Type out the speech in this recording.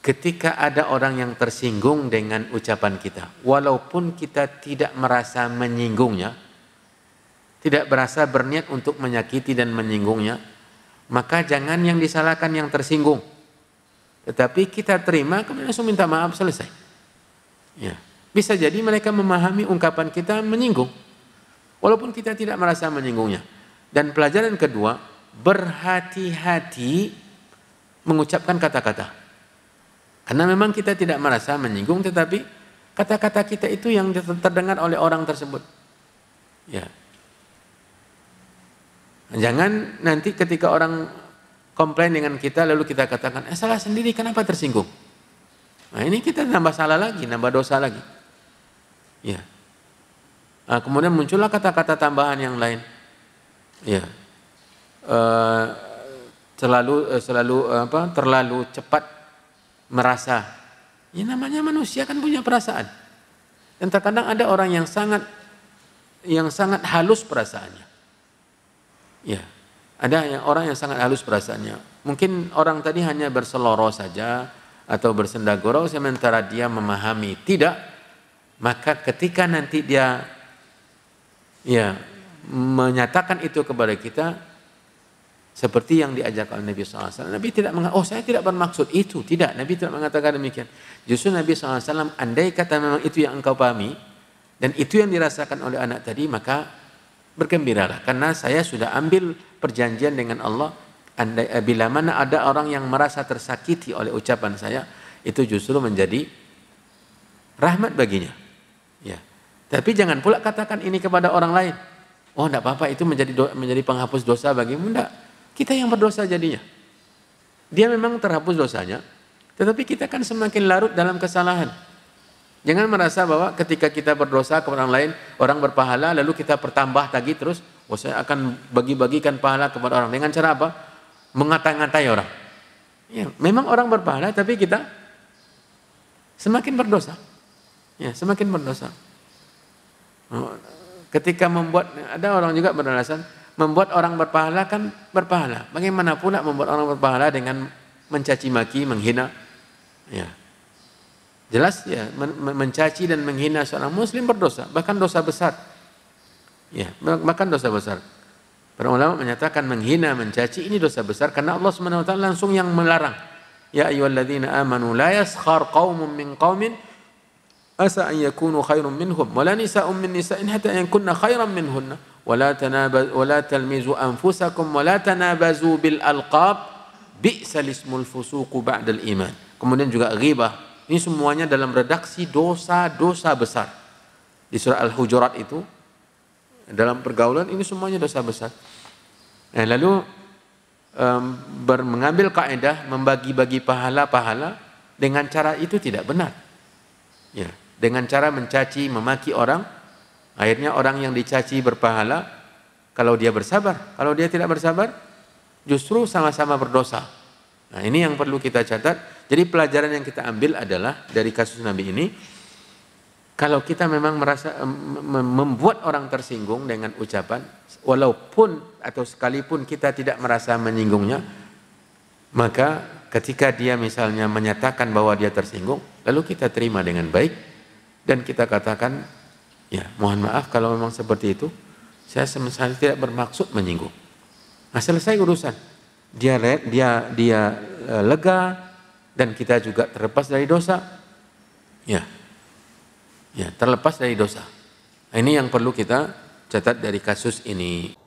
ketika ada orang yang tersinggung dengan ucapan kita, walaupun kita tidak merasa menyinggungnya, tidak berasa berniat untuk menyakiti dan menyinggungnya, maka jangan yang disalahkan yang tersinggung. Tetapi kita terima, kemudian langsung minta maaf selesai. Ya. Bisa jadi mereka memahami ungkapan kita menyinggung, walaupun kita tidak merasa menyinggungnya. Dan pelajaran kedua, berhati-hati mengucapkan kata-kata karena memang kita tidak merasa menyinggung tetapi kata-kata kita itu yang terdengar oleh orang tersebut. Ya. Jangan nanti ketika orang komplain dengan kita lalu kita katakan, eh salah sendiri kenapa tersinggung? Nah ini kita nambah salah lagi, nambah dosa lagi. Ya. Nah, kemudian muncullah kata-kata tambahan yang lain. Ya. Uh, selalu eh, selalu eh, apa terlalu cepat merasa. Ya namanya manusia kan punya perasaan. Dan terkadang ada orang yang sangat yang sangat halus perasaannya. Ya, ada yang, orang yang sangat halus perasaannya. Mungkin orang tadi hanya berseloroh saja atau bersenda sementara dia memahami. Tidak, maka ketika nanti dia ya menyatakan itu kepada kita, seperti yang diajak oleh Nabi SAW. Nabi tidak mengatakan, oh saya tidak bermaksud itu. Tidak, Nabi tidak mengatakan demikian. Justru Nabi SAW, andai kata memang itu yang engkau pahami, dan itu yang dirasakan oleh anak tadi, maka bergembiralah. Karena saya sudah ambil perjanjian dengan Allah, andai, eh, bila mana ada orang yang merasa tersakiti oleh ucapan saya, itu justru menjadi rahmat baginya. Ya. Tapi jangan pula katakan ini kepada orang lain. Oh, tidak apa-apa itu menjadi menjadi penghapus dosa bagimu. Tidak. Kita yang berdosa jadinya. Dia memang terhapus dosanya, tetapi kita kan semakin larut dalam kesalahan. Jangan merasa bahwa ketika kita berdosa ke orang lain, orang berpahala, lalu kita bertambah lagi terus, oh saya akan bagi-bagikan pahala kepada orang. Dengan cara apa? Mengata-ngatai orang. Ya, memang orang berpahala, tapi kita semakin berdosa. Ya, semakin berdosa. Oh, ketika membuat, ada orang juga beralasan, membuat orang berpahala kan berpahala. Bagaimana pula membuat orang berpahala dengan mencaci maki, menghina? Ya. Jelas ya, mencaci dan menghina seorang muslim berdosa, bahkan dosa besar. Ya, bahkan dosa besar. Para ulama menyatakan menghina, mencaci ini dosa besar karena Allah Subhanahu wa langsung yang melarang. Ya ayyuhalladzina amanu la yaskhar qaumun min qaumin asa an yakunu khairum minhum wa la nisa'un min nisa'in hatta yankunna khairan minhunna. ولا تنابز ولا تلمزوا أنفسكم ولا تنابزوا بالألقاب بئس الاسم الفسوق بعد الإيمان kemudian juga ghibah ini semuanya dalam redaksi dosa-dosa besar di surah Al-Hujurat itu dalam pergaulan ini semuanya dosa besar nah, lalu um, mengambil kaidah membagi-bagi pahala-pahala dengan cara itu tidak benar ya dengan cara mencaci memaki orang Akhirnya orang yang dicaci berpahala kalau dia bersabar. Kalau dia tidak bersabar, justru sama-sama berdosa. Nah ini yang perlu kita catat. Jadi pelajaran yang kita ambil adalah dari kasus Nabi ini, kalau kita memang merasa membuat orang tersinggung dengan ucapan, walaupun atau sekalipun kita tidak merasa menyinggungnya, maka ketika dia misalnya menyatakan bahwa dia tersinggung, lalu kita terima dengan baik dan kita katakan Ya, mohon maaf kalau memang seperti itu. Saya sama sekali tidak bermaksud menyinggung. Nah, selesai urusan. Dia dia dia e, lega dan kita juga terlepas dari dosa. Ya. Ya, terlepas dari dosa. Nah, ini yang perlu kita catat dari kasus ini.